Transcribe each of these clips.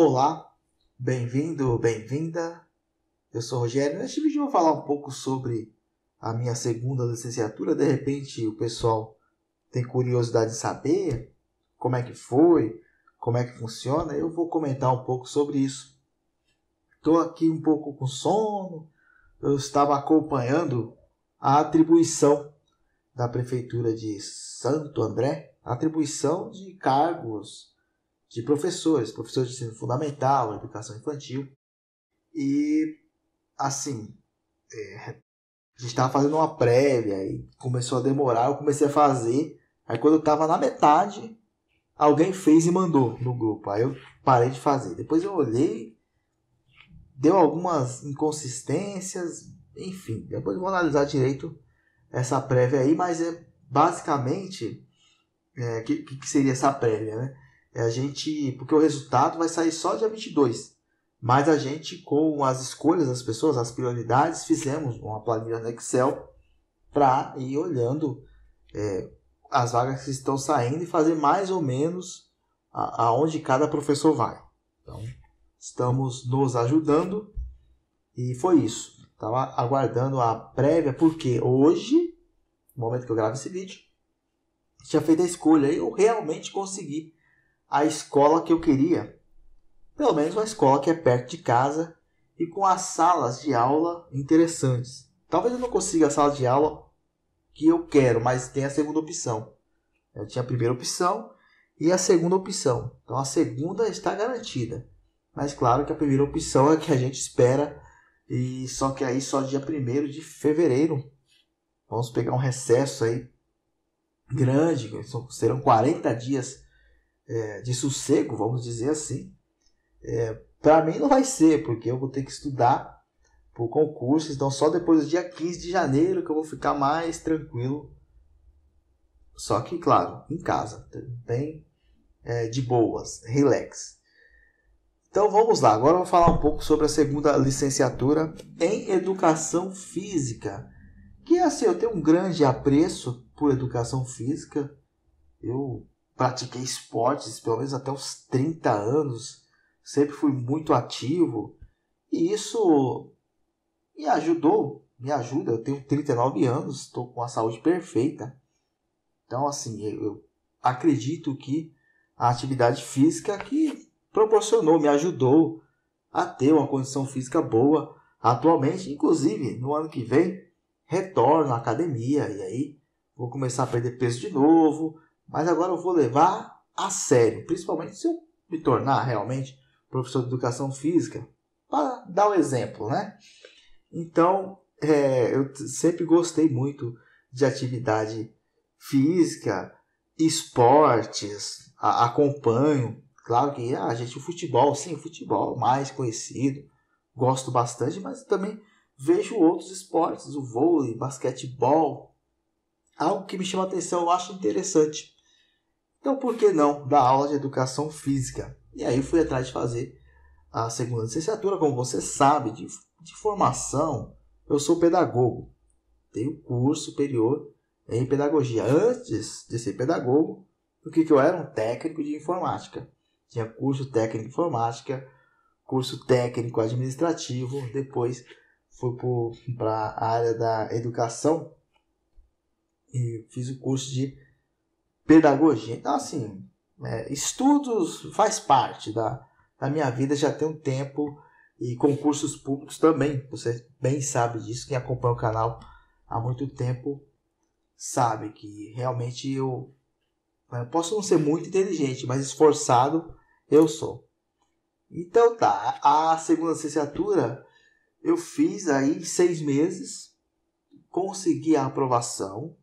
Olá, bem-vindo, bem-vinda. Eu sou o Rogério. Neste vídeo eu vou falar um pouco sobre a minha segunda licenciatura. De repente, o pessoal tem curiosidade de saber como é que foi, como é que funciona. Eu vou comentar um pouco sobre isso. Estou aqui um pouco com sono. Eu estava acompanhando a atribuição da prefeitura de Santo André, atribuição de cargos de professores, professores de ensino fundamental, educação infantil. E, assim, é, a gente estava fazendo uma prévia e começou a demorar, eu comecei a fazer. Aí, quando eu estava na metade, alguém fez e mandou no grupo. Aí eu parei de fazer. Depois eu olhei, deu algumas inconsistências, enfim. Depois eu vou analisar direito essa prévia aí, mas é basicamente. É, que, que seria essa prévia, né? é a gente. Porque o resultado vai sair só dia 22. Mas a gente, com as escolhas das pessoas, as prioridades, fizemos uma planilha no Excel para ir olhando é, as vagas que estão saindo e fazer mais ou menos a, aonde cada professor vai. Então, estamos nos ajudando e foi isso. Estava aguardando a prévia, porque hoje, no momento que eu gravo esse vídeo, tinha feito a escolha e eu realmente consegui a escola que eu queria. Pelo menos uma escola que é perto de casa e com as salas de aula interessantes. Talvez eu não consiga a sala de aula que eu quero, mas tem a segunda opção. Eu tinha a primeira opção e a segunda opção. Então a segunda está garantida. Mas claro que a primeira opção é que a gente espera e só que aí só dia 1 de fevereiro. Vamos pegar um recesso aí grande, serão 40 dias é, de sossego, vamos dizer assim, é, para mim não vai ser, porque eu vou ter que estudar para o concurso, então só depois do dia 15 de janeiro que eu vou ficar mais tranquilo. Só que, claro, em casa, tá bem é, de boas, relax. Então vamos lá, agora eu vou falar um pouco sobre a segunda licenciatura em Educação Física. Que assim, eu tenho um grande apreço por educação física. Eu pratiquei esportes pelo menos até os 30 anos, sempre fui muito ativo e isso me ajudou, me ajuda. Eu tenho 39 anos, estou com a saúde perfeita. Então, assim, eu acredito que a atividade física que proporcionou, me ajudou a ter uma condição física boa atualmente. Inclusive, no ano que vem, retorno à academia e aí vou começar a perder peso de novo, mas agora eu vou levar a sério, principalmente se eu me tornar realmente professor de educação física, para dar o um exemplo, né? Então, é, eu sempre gostei muito de atividade física, esportes, a, acompanho. Claro que, ah, gente, o futebol, sim, o futebol é mais conhecido, gosto bastante, mas também vejo outros esportes, o vôlei, basquetebol, algo que me chama atenção, eu acho interessante. Então, por que não dar aula de educação física? E aí fui atrás de fazer a segunda licenciatura, como você sabe, de, de formação, eu sou pedagogo. Tenho curso superior em pedagogia. Antes de ser pedagogo, o que, que eu era? Um técnico de informática. Tinha curso técnico de informática, curso técnico administrativo, depois fui para a área da educação e fiz o curso de pedagogia. Então, assim, é, estudos faz parte da, da minha vida já tem um tempo e concursos públicos também. Você bem sabe disso, quem acompanha o canal há muito tempo sabe que realmente eu, eu posso não ser muito inteligente, mas esforçado eu sou. Então tá, a segunda licenciatura eu fiz aí seis meses, consegui a aprovação,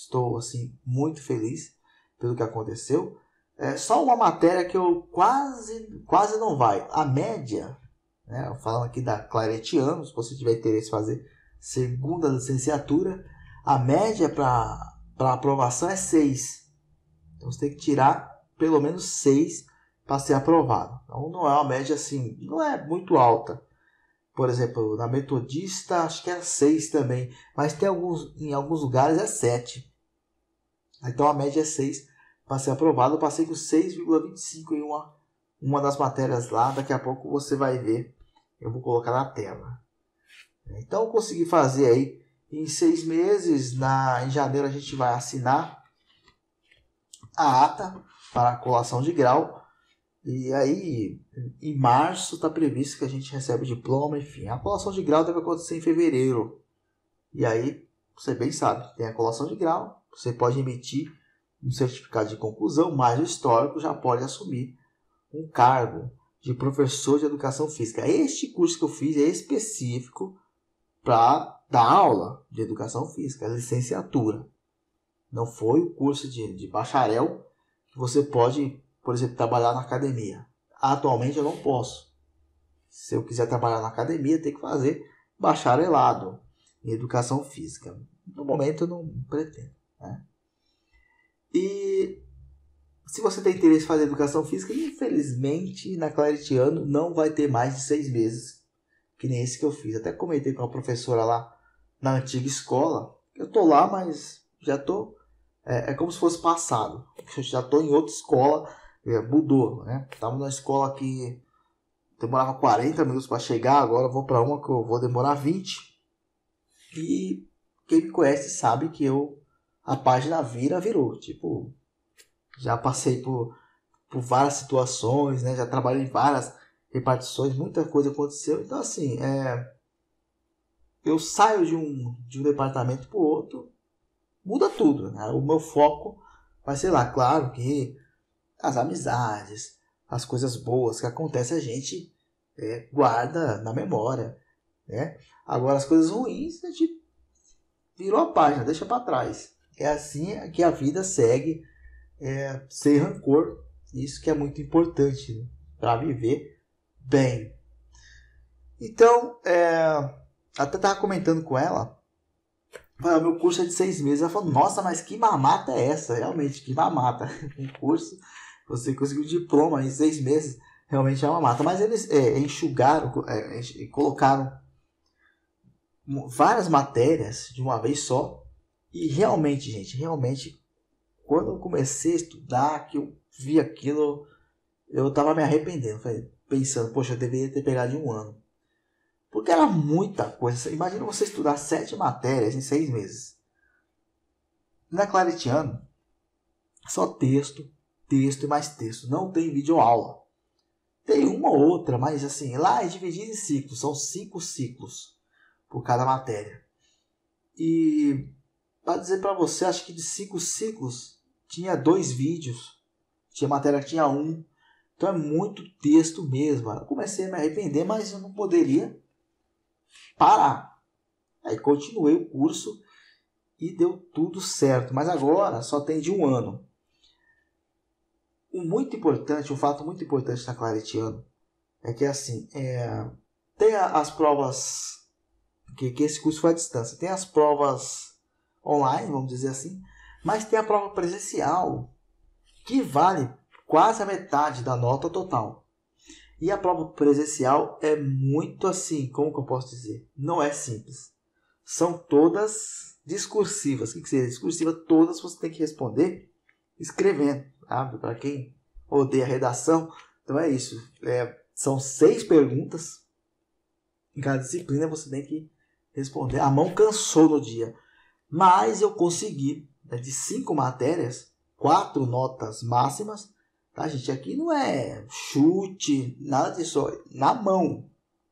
Estou assim muito feliz pelo que aconteceu. É só uma matéria que eu quase quase não vai. A média, né, falando aqui da Claretiano, se você tiver interesse em fazer segunda licenciatura, a média para para aprovação é 6. Então você tem que tirar pelo menos 6 para ser aprovado. Então não é uma média assim, não é muito alta. Por exemplo, na metodista acho que é 6 também, mas tem alguns em alguns lugares é 7. Então a média é 6 para ser aprovado. passei com 6,25 em uma, uma das matérias lá. Daqui a pouco você vai ver. Eu vou colocar na tela. Então eu consegui fazer aí em seis meses. Na, em janeiro a gente vai assinar a ata para a colação de grau. E aí, em março, está previsto que a gente recebe o diploma, enfim. A colação de grau deve acontecer em fevereiro. E aí, você bem sabe, tem a colação de grau, você pode emitir um certificado de conclusão, mas o histórico já pode assumir um cargo de professor de educação física. É este curso que eu fiz é específico para dar aula de educação física, é licenciatura. Não foi o curso de, de bacharel que você pode, por exemplo, trabalhar na academia. Atualmente eu não posso. Se eu quiser trabalhar na academia, tem que fazer bacharelado em educação física. No momento eu não pretendo. Né? E se você tem interesse em fazer educação física, infelizmente na ano não vai ter mais de seis meses, que nem esse que eu fiz. Até comentei com a professora lá na antiga escola. Eu tô lá, mas já tô. É, é como se fosse passado. Eu já tô em outra escola, é, mudou, né? Tava numa escola que demorava 40 minutos para chegar, agora vou para uma que eu vou demorar 20. E quem me conhece sabe que eu a página vira, virou. Tipo, já passei por, por várias situações, né? Já trabalhei em várias repartições, muita coisa aconteceu. Então, assim, é, eu saio de um, de um departamento para o outro, muda tudo, né? O meu foco vai ser lá, claro que as amizades, as coisas boas que acontecem, a gente é, guarda na memória, né? Agora, as coisas ruins, a gente virou a página, deixa para trás. É assim que a vida segue, é, sem rancor. Isso que é muito importante né? para viver bem. Então, é, até estava comentando com ela. Falei, ah, meu curso é de seis meses. Ela falou, nossa, mas que mamata é essa? Realmente, que mamata. Um curso, você conseguiu diploma em seis meses, realmente é uma mata. Mas eles é, enxugaram, é, colocaram várias matérias de uma vez só e realmente, gente, realmente, quando eu comecei a estudar, que eu vi aquilo, eu tava me arrependendo, pensando, poxa, eu deveria ter pegado de um ano. Porque era muita coisa. Imagina você estudar sete matérias em seis meses. Na é Claretiano, só texto, texto e mais texto. Não tem vídeo aula Tem uma ou outra, mas assim, lá é dividido em ciclos. São cinco ciclos por cada matéria. E para dizer para você, acho que de cinco ciclos tinha dois vídeos. Tinha matéria que tinha um. Então é muito texto mesmo. Eu comecei a me arrepender, mas eu não poderia parar. Aí continuei o curso e deu tudo certo. Mas agora só tem de um ano. O muito importante, um fato muito importante na Claretiano é que é assim, é, tem as provas que, que esse curso foi à distância, tem as provas online, vamos dizer assim, mas tem a prova presencial, que vale quase a metade da nota total. E a prova presencial é muito assim, como que eu posso dizer? Não é simples. São todas discursivas. O que, que seria discursiva? Todas você tem que responder escrevendo, sabe? Para quem odeia redação, então é isso. É, são seis perguntas. Em cada disciplina você tem que responder. A mão cansou no dia mas eu consegui, né, de cinco matérias, quatro notas máximas, tá, gente? Aqui não é chute, nada disso, é na mão,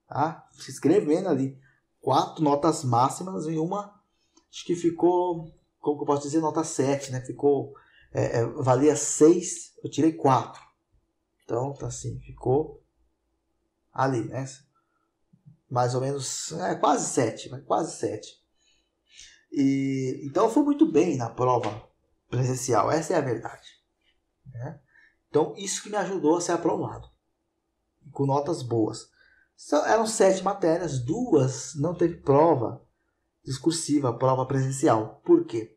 tá? Se escrevendo ali, quatro notas máximas e uma, acho que ficou, como eu posso dizer, nota 7, né? Ficou, é, é, valia 6, eu tirei 4. Então, tá assim, ficou ali, né? Mais ou menos, é, quase 7, quase 7. E, então eu fui muito bem na prova presencial, essa é a verdade. Né? Então isso que me ajudou a ser aprovado, com notas boas. Só, eram sete matérias, duas não teve prova discursiva, prova presencial. Por quê?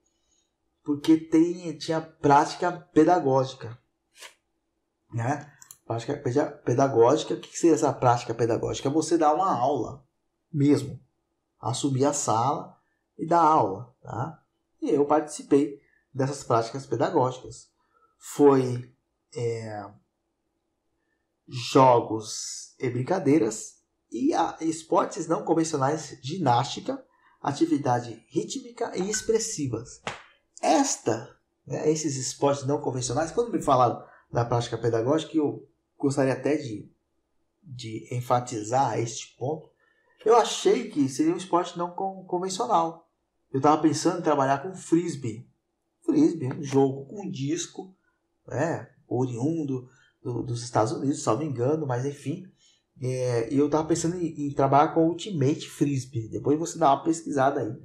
Porque tem, tinha prática pedagógica. Né? Prática pedagógica, o que seria essa prática pedagógica? Você dar uma aula mesmo, assumir a sala e dar aula. Tá? E eu participei dessas práticas pedagógicas. Foi é, jogos e brincadeiras e a, esportes não convencionais, ginástica, atividade rítmica e expressivas. Esta, né, esses esportes não convencionais, quando me falaram da prática pedagógica, eu gostaria até de, de enfatizar este ponto, eu achei que seria um esporte não convencional. Eu tava pensando em trabalhar com frisbee. Frisbee um jogo com disco, né? Oriundo do, dos Estados Unidos, me engano, mas enfim. É, eu tava pensando em, em, trabalhar com Ultimate Frisbee. Depois você dá uma pesquisada aí.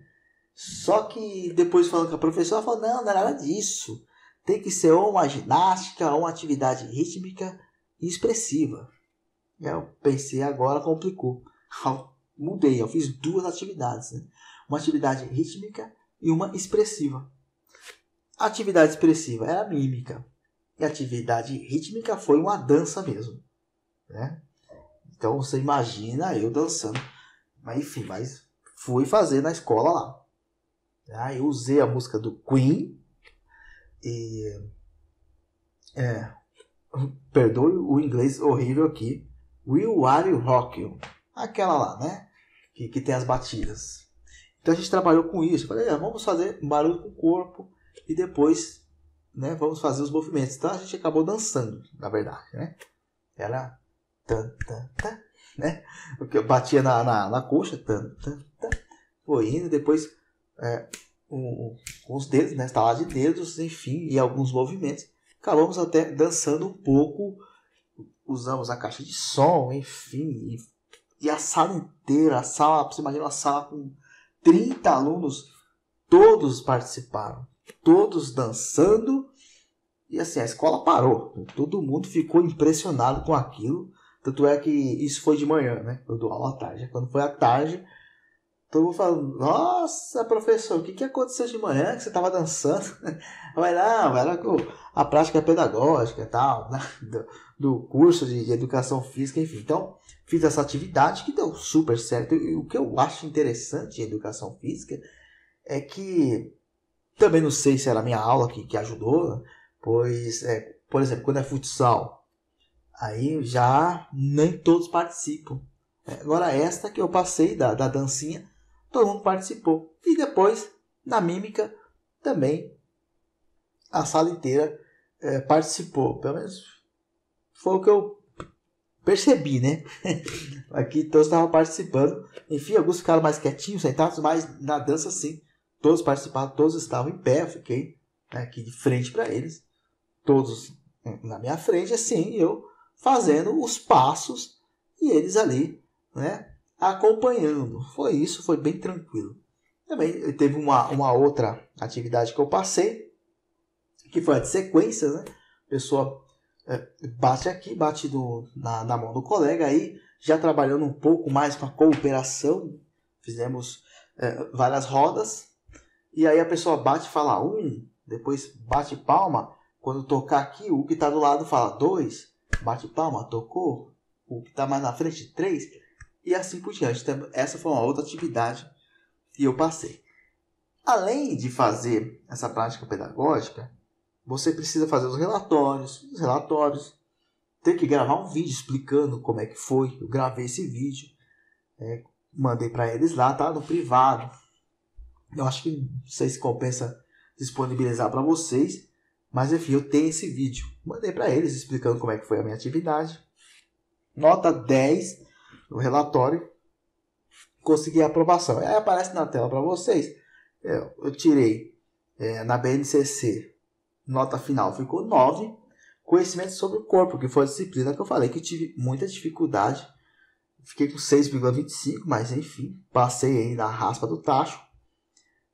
Só que depois falando com a professora, ela falou: não, não é nada disso. Tem que ser ou uma ginástica, ou uma atividade rítmica e expressiva. Eu pensei agora, complicou. mudei, eu fiz duas atividades. Né? uma atividade rítmica e uma expressiva. A atividade expressiva era mímica e a atividade rítmica foi uma dança mesmo, né? Então você imagina eu dançando, mas enfim, mas fui fazer na escola lá. Tá? Eu usei a música do Queen e é, perdoe o inglês horrível aqui, Will Are You Rock You, aquela lá, né? Que, que tem as batidas. Então a gente trabalhou com isso. falei, é, vamos fazer barulho com o corpo e depois né, vamos fazer os movimentos. Então a gente acabou dançando, na verdade. Né? Era tan, tan, tan, né? Porque eu batia na, na, na coxa, tan, tan, tan. foi indo, depois é, um, com os dedos, né? Estava de dedos, enfim, e alguns movimentos. Acabamos até dançando um pouco, usamos a caixa de som, enfim, e, e a sala inteira, a sala, você imagina uma sala com 30 alunos, todos participaram, todos dançando. E assim, a escola parou. Todo mundo ficou impressionado com aquilo. Tanto é que isso foi de manhã, né? Eu dou aula à tarde. Quando foi à tarde, todo mundo falando: Nossa, professor, o que, que aconteceu de manhã que você estava dançando? Vai lá, vai lá com a prática pedagógica e tal, né? do, do curso de, de educação física, enfim. Então, Fiz essa atividade que deu super certo. E o que eu acho interessante em educação física é que também não sei se era a minha aula que, que ajudou, pois, é, por exemplo, quando é futsal, aí já nem todos participam. É, agora, esta que eu passei da, da dancinha, todo mundo participou. E depois, na mímica, também a sala inteira é, participou. Pelo menos foi o que eu percebi, né? Aqui todos estavam participando. Enfim, alguns ficaram mais quietinhos, sentados, mas na dança sim. Todos participaram, todos estavam em pé. Eu fiquei né, aqui de frente para eles. Todos na minha frente, assim, eu fazendo os passos e eles ali, né? Acompanhando. Foi isso, foi bem tranquilo. Também teve uma, uma outra atividade que eu passei, que foi a de sequências, né? A pessoa é, bate aqui, bate do, na, na mão do colega aí, já trabalhando um pouco mais com a cooperação, fizemos é, várias rodas, e aí a pessoa bate e fala um, depois bate palma, quando tocar aqui, o que está do lado fala dois, bate palma, tocou, o que está mais na frente, três, e assim por diante. Então, essa foi uma outra atividade que eu passei. Além de fazer essa prática pedagógica, você precisa fazer os relatórios, os relatórios. Tem que gravar um vídeo explicando como é que foi. Eu gravei esse vídeo, é, mandei para eles lá, tá? No privado. Eu acho que não sei se compensa disponibilizar para vocês, mas enfim, eu tenho esse vídeo. Mandei para eles explicando como é que foi a minha atividade. Nota 10 no relatório. Consegui a aprovação. Aí aparece na tela para vocês. Eu, é, eu tirei é, na BNCC nota final ficou 9. Conhecimento sobre o corpo, que foi a disciplina que eu falei que tive muita dificuldade. Fiquei com 6,25, mas enfim, passei aí na raspa do tacho.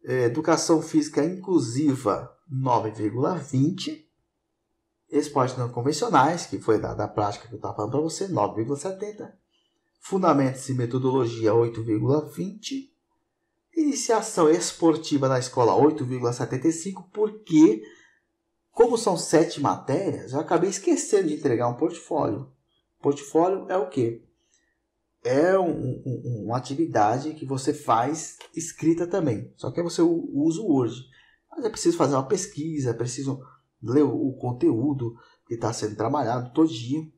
É, educação física inclusiva, 9,20. Esportes não convencionais, que foi da, da prática que eu estava falando para você, 9,70. Fundamentos e metodologia, 8,20. Iniciação esportiva na escola, 8,75, porque como são sete matérias, eu acabei esquecendo de entregar um portfólio. Portfólio é o quê? É um, um, uma atividade que você faz escrita também, só que você usa o Word. Mas é preciso fazer uma pesquisa, é preciso ler o conteúdo que está sendo trabalhado todinho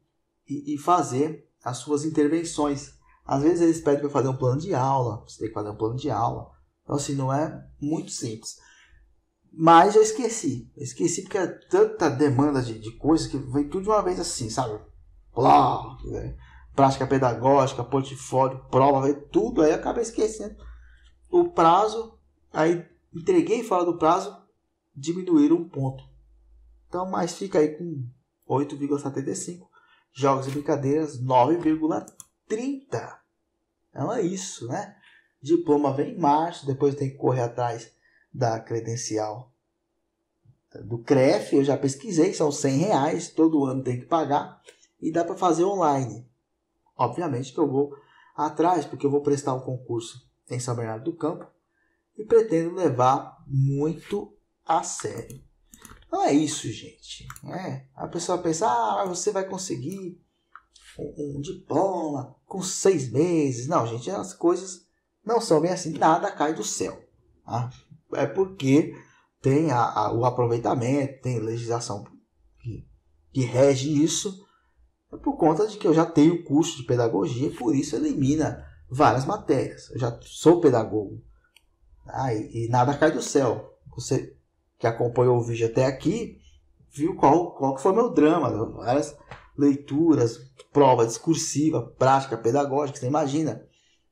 e, e fazer as suas intervenções. Às vezes eles pedem para fazer um plano de aula, você tem que fazer um plano de aula. Então, assim, não é muito simples. Mas eu esqueci. Eu esqueci porque era é tanta demanda de, de coisas que vem tudo de uma vez assim, sabe? Plá, né? Prática pedagógica, portfólio, prova, veio tudo. Aí eu acabei esquecendo o prazo. Aí entreguei fora do prazo, diminuíram um ponto. Então, mas fica aí com 8,75. Jogos e brincadeiras, 9,30. Então é isso, né? Diploma vem em março, depois tem que correr atrás da credencial eh, do CREF, eu já pesquisei, são 100 reais, todo ano tem que pagar e dá para fazer online. Obviamente que eu vou atrás, porque eu vou prestar um concurso em São Bernardo do Campo e pretendo levar muito a sério. Não é isso, gente. É, a pessoa pensa, ah, você vai conseguir um, diploma com seis meses. Não, gente, as coisas não são bem assim, nada cai do céu. ah é porque tem a, a, o aproveitamento, tem legislação que, que rege isso, é por conta de que eu já tenho curso de pedagogia, por isso elimina várias matérias. Eu já sou pedagogo. Ah, e, e nada cai do céu. Você que acompanhou o vídeo até aqui, viu qual, qual foi meu drama. Várias leituras, prova discursiva, prática pedagógica, você imagina.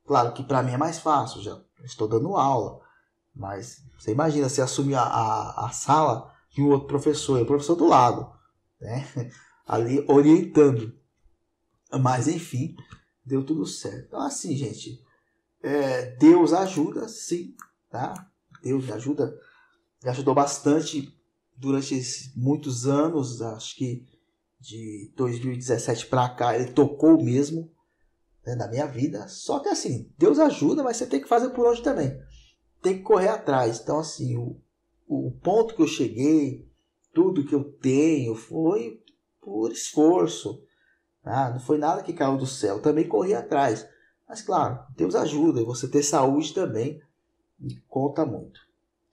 Claro que para mim é mais fácil, já estou dando aula. Mas você imagina se assumir a, a, a, sala de um outro professor, e o professor do lado, né? ali orientando. Mas enfim, deu tudo certo. Então, assim, gente, é, Deus ajuda, sim, tá? Deus ajuda, me ajudou bastante durante muitos anos, acho que de 2017 para cá, ele tocou mesmo né, na minha vida. Só que assim, Deus ajuda, mas você tem que fazer por onde também tem que correr atrás. Então, assim, o, o ponto que eu cheguei, tudo que eu tenho, foi por esforço. Ah, não foi nada que caiu do céu. Eu também corri atrás. Mas, claro, Deus ajuda. E você ter saúde também conta muito.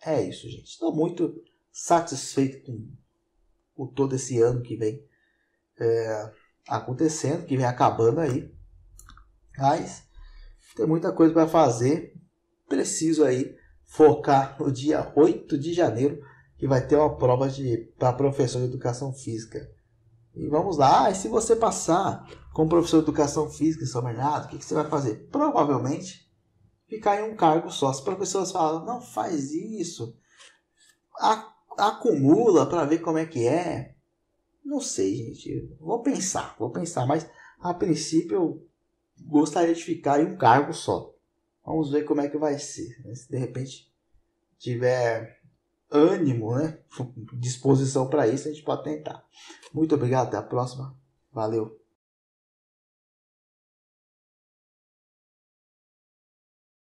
É isso, gente. Estou muito satisfeito com, com todo esse ano que vem é, acontecendo, que vem acabando aí. Mas tem muita coisa para fazer. Preciso aí focar no dia 8 de janeiro, que vai ter uma prova para professor de educação física. E vamos lá, ah, e se você passar como professor de educação física em São Bernardo, o que, que você vai fazer? Provavelmente ficar em um cargo só. Se professores falam, não faz isso, acumula para ver como é que é. Não sei, gente. Vou pensar, vou pensar, mas a princípio eu gostaria de ficar em um cargo só. Vamos ver como é que vai ser. Se de repente tiver ânimo, né? Disposição para isso, a gente pode tentar. Muito obrigado, até a próxima. Valeu.